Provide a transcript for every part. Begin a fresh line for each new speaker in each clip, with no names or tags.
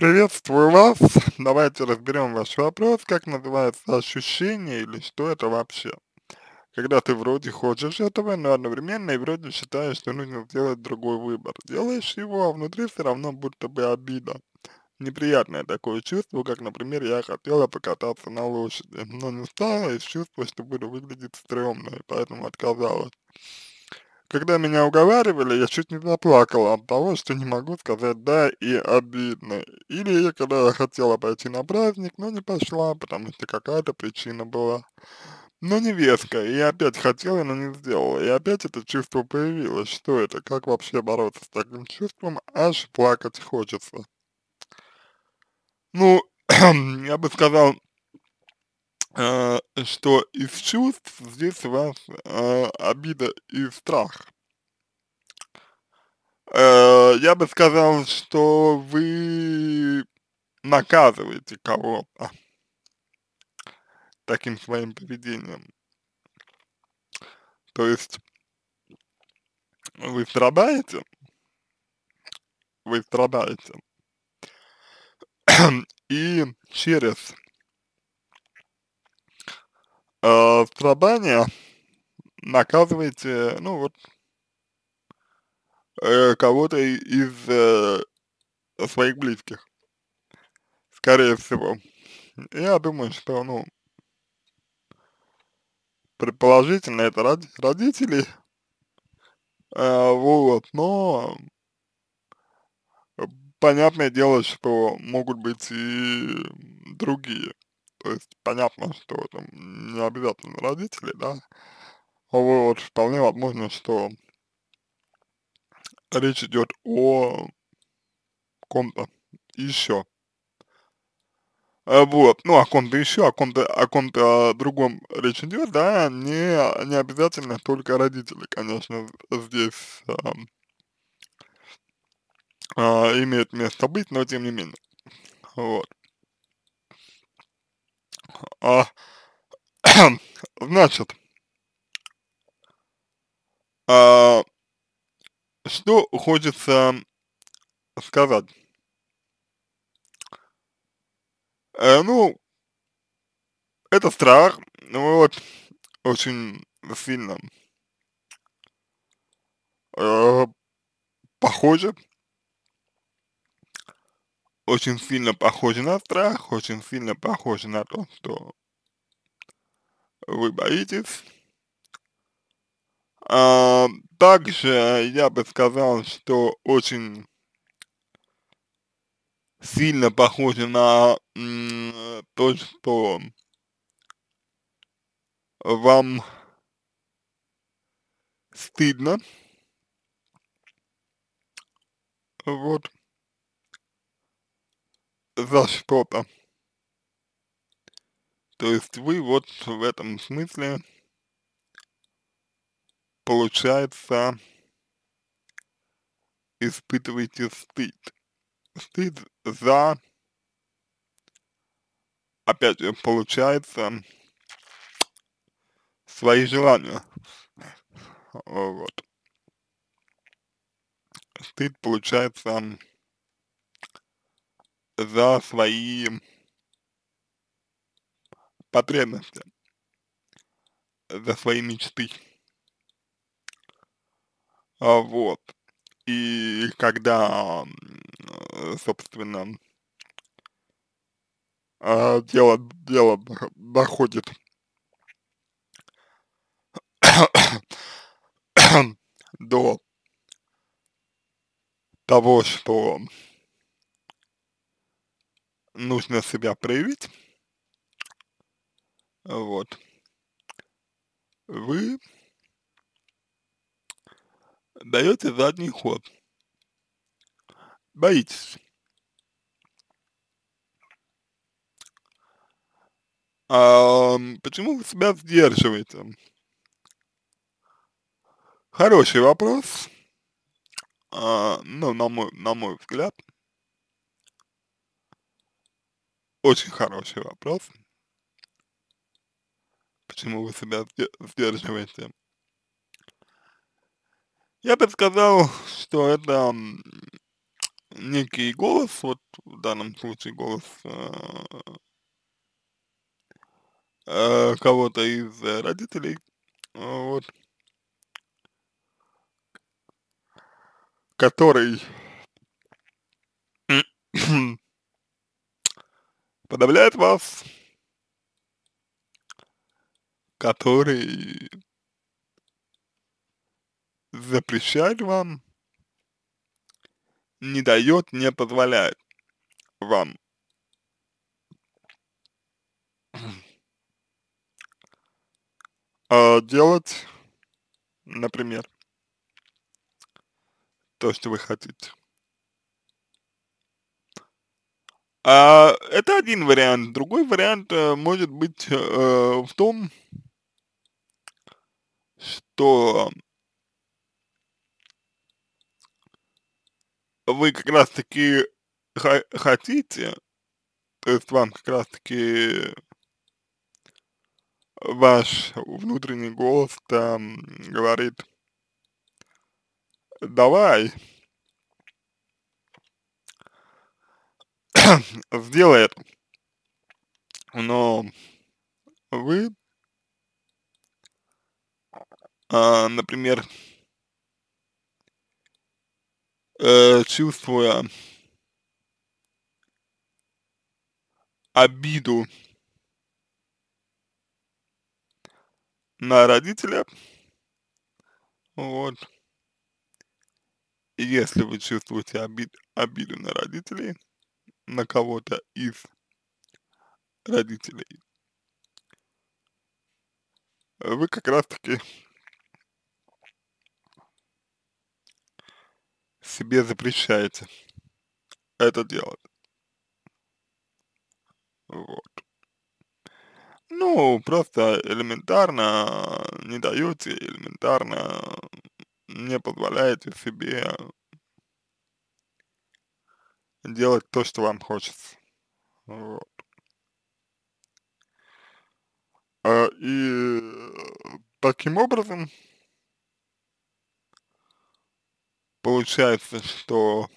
Приветствую вас. Давайте разберем ваш вопрос, как называется ощущение или что это вообще. Когда ты вроде хочешь этого, но одновременно и вроде считаешь, что нужно сделать другой выбор. Делаешь его, а внутри все равно будто бы обида. Неприятное такое чувство, как, например, я хотела покататься на лошади, но не стала из чувства, что буду выглядеть стрёмно, и поэтому отказалась. Когда меня уговаривали, я чуть не заплакала от того, что не могу сказать «да» и обидно. Или я когда хотела пойти на праздник, но не пошла, потому что какая-то причина была. Но не веская, и опять хотела, но не сделала, и опять это чувство появилось. Что это? Как вообще бороться с таким чувством? Аж плакать хочется. Ну, я бы сказал, Э, что из чувств здесь у вас э, обида и страх. Э, я бы сказал, что вы наказываете кого-то таким своим поведением. То есть вы страдаете, вы страдаете, и через Э, в Трабане наказываете, ну вот, э, кого-то из э, своих близких, скорее всего. Я думаю, что, ну, предположительно это род родители, э, вот, но понятное дело, что могут быть и другие. То есть понятно, что там не обязательно родители, да, а вот, вполне возможно, что речь идет о ком-то еще. Э, вот, ну о ком-то еще, о ком-то, о ком другом речь идет, да, не, не обязательно только родители, конечно, здесь э, а, а, имеет место быть, но тем не менее, вот. А, значит, а, что хочется сказать? Э, ну, это страх, вот, очень сильно э, похоже очень сильно похоже на страх, очень сильно похоже на то, что вы боитесь. А, также я бы сказал, что очень сильно похоже на то, что вам стыдно. Вот за что-то. То есть вы вот в этом смысле, получается, испытываете стыд. Стыд за, опять же, получается, свои желания. Вот. Стыд, получается, за свои потребности, за свои мечты. А, вот. И когда, собственно, а, дело, дело доходит до того, что нужно себя проявить. Вот. Вы даете задний ход. Боитесь. А, почему вы себя сдерживаете? Хороший вопрос, а, ну, на мой, на мой взгляд. Очень хороший вопрос. Почему вы себя сдерживаете? Я бы сказал, что это некий голос, вот в данном случае голос э, э кого-то из э, родителей, вот, который подавляет вас, который запрещает вам, не дает, не позволяет вам. А делать, например, то, что вы хотите. А, это один вариант. Другой вариант э, может быть э, в том, что вы как раз-таки хотите, то есть вам как раз-таки ваш внутренний голос там говорит, давай, сделает. Но вы, а, например, э, чувствуя обиду на родителя, вот, если вы чувствуете обид, обиду на родителей, на кого-то из родителей, вы как раз-таки себе запрещаете это делать. Вот. Ну, просто элементарно не даете, элементарно не позволяете себе делать то, что вам хочется. Вот. А, и таким образом получается, что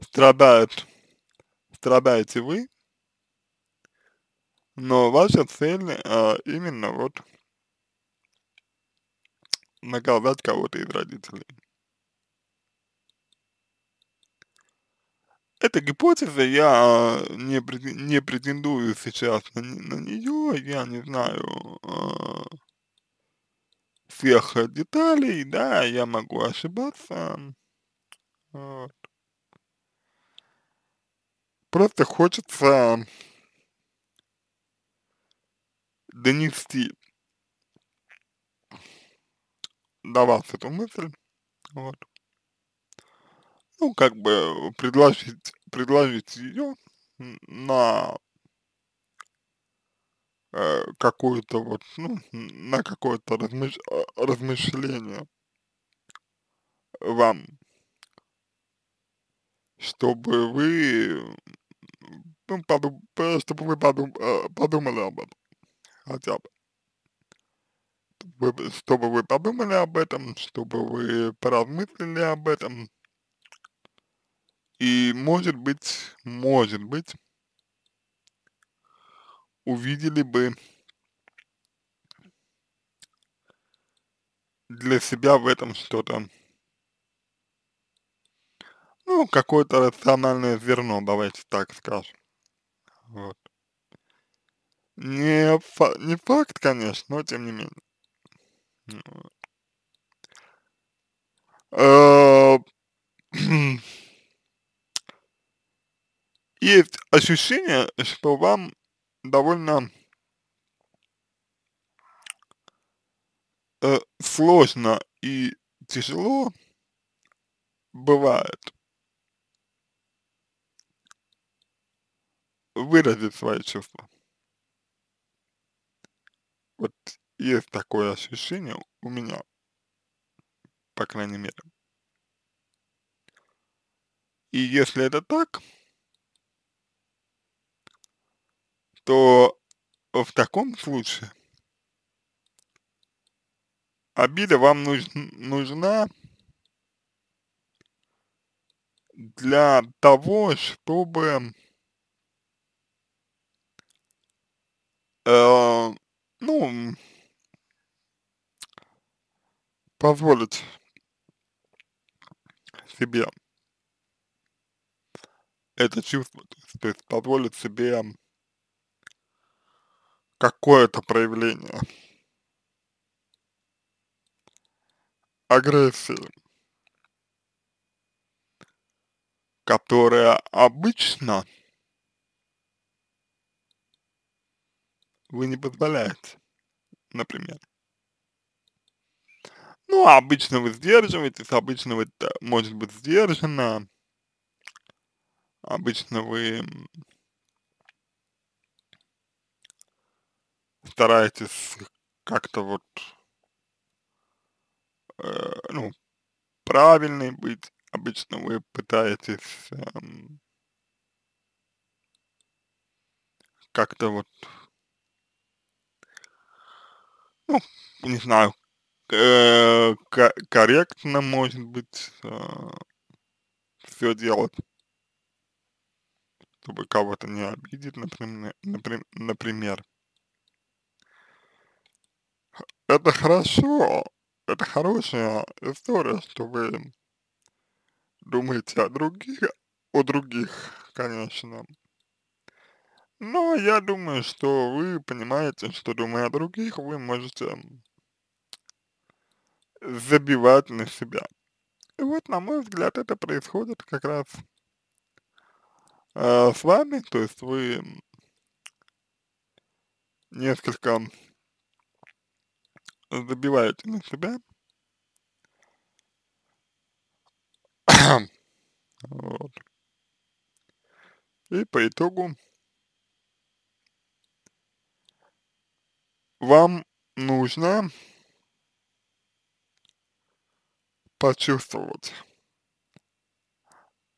страдают, страдаете вы, но ваша цель а, именно вот наказать кого-то из родителей. Это гипотеза, я э, не, не претендую сейчас на, на нее, я не знаю э, всех деталей, да, я могу ошибаться. Вот. Просто хочется донести до вас эту мысль, вот ну, как бы предложить, предложить ее на э, какое-то вот, ну, на какое-то размыш э, размышление вам, чтобы вы, ну, подум э, чтобы вы подум э, подумали об этом хотя бы. чтобы вы подумали об этом, чтобы вы поразмыслили об этом, и может быть, может быть, увидели бы для себя в этом что-то, ну, какое-то рациональное зерно, давайте так скажем. Вот. Не, фа не факт, конечно, но тем не менее. Ну, есть ощущение, что вам довольно э, сложно и тяжело бывает выразить свои чувства. Вот есть такое ощущение у меня, по крайней мере. И если это так, то э, в таком случае обида вам нужна для того, чтобы э, ну, позволить себе это чувство, то есть позволить себе какое-то проявление агрессии, которая обычно вы не позволяете, например. Ну, обычно вы сдерживаетесь, обычно вы, может быть, сдержанно, обычно вы стараетесь как-то вот, э, ну, правильный быть, обычно вы пытаетесь э, как-то вот, ну, не знаю, э, корректно, может быть, э, все делать, чтобы кого-то не обидеть, например, например, это хорошо, это хорошая история, что вы думаете о других, о других, конечно. Но я думаю, что вы понимаете, что думая о других, вы можете забивать на себя. И вот, на мой взгляд, это происходит как раз э, с вами, то есть вы несколько забиваете на себя. вот. И по итогу вам нужно почувствовать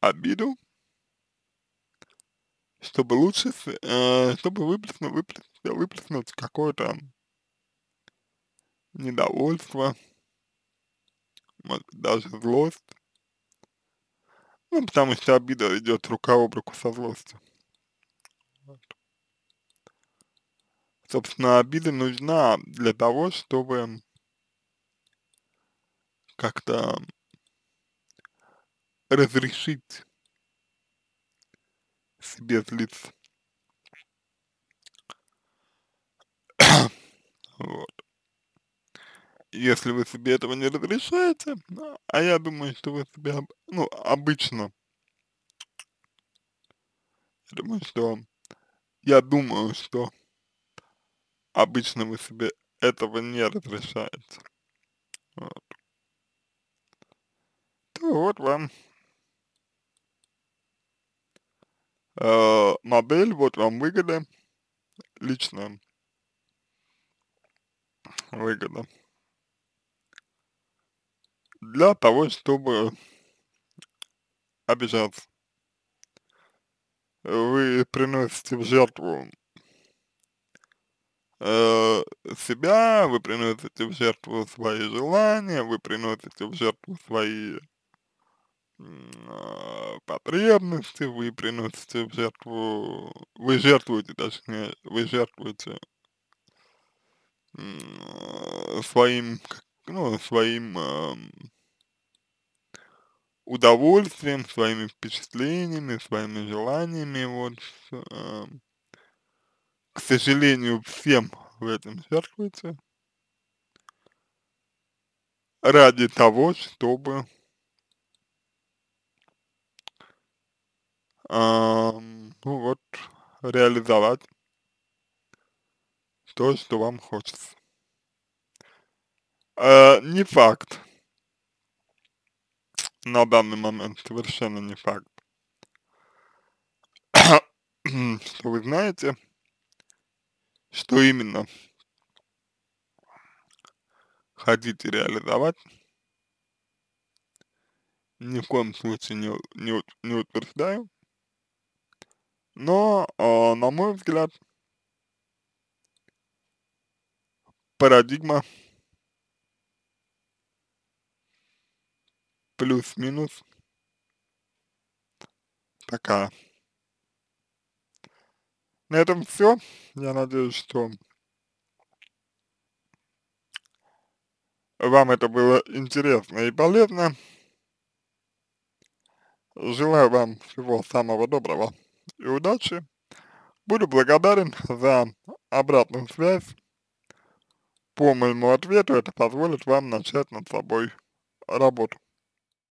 обиду, чтобы лучше, э, чтобы выплеснуть, выплеснуть, выплеснуть какое-то недовольство, может быть, даже злость. Ну, потому что обида идет рука об руку со злостью. Собственно, обида нужна для того, чтобы как-то разрешить себе злиться. вот если вы себе этого не разрешаете, ну, а я думаю, что вы себе, ну, обычно, я думаю, что, я думаю, что обычно вы себе этого не разрешаете. Вот. То вот вам э, модель, вот вам выгода, личная выгода для того, чтобы обижаться. Вы приносите в жертву э, себя, вы приносите в жертву свои желания, вы приносите в жертву свои э, потребности, вы приносите в жертву, вы жертвуете, точнее, вы жертвуете э, своим ну, своим э, удовольствием, своими впечатлениями, своими желаниями, вот, э, к сожалению, всем в этом жертвуется ради того, чтобы э, ну вот реализовать то, что вам хочется. Э, не факт. На данный момент совершенно не факт. Что вы знаете, что именно хотите реализовать, ни в коем случае не, не, не утверждаю. Но, э, на мой взгляд, парадигма плюс-минус такая. На этом все. Я надеюсь, что вам это было интересно и полезно. Желаю вам всего самого доброго и удачи. Буду благодарен за обратную связь. По моему ответу это позволит вам начать над собой работу.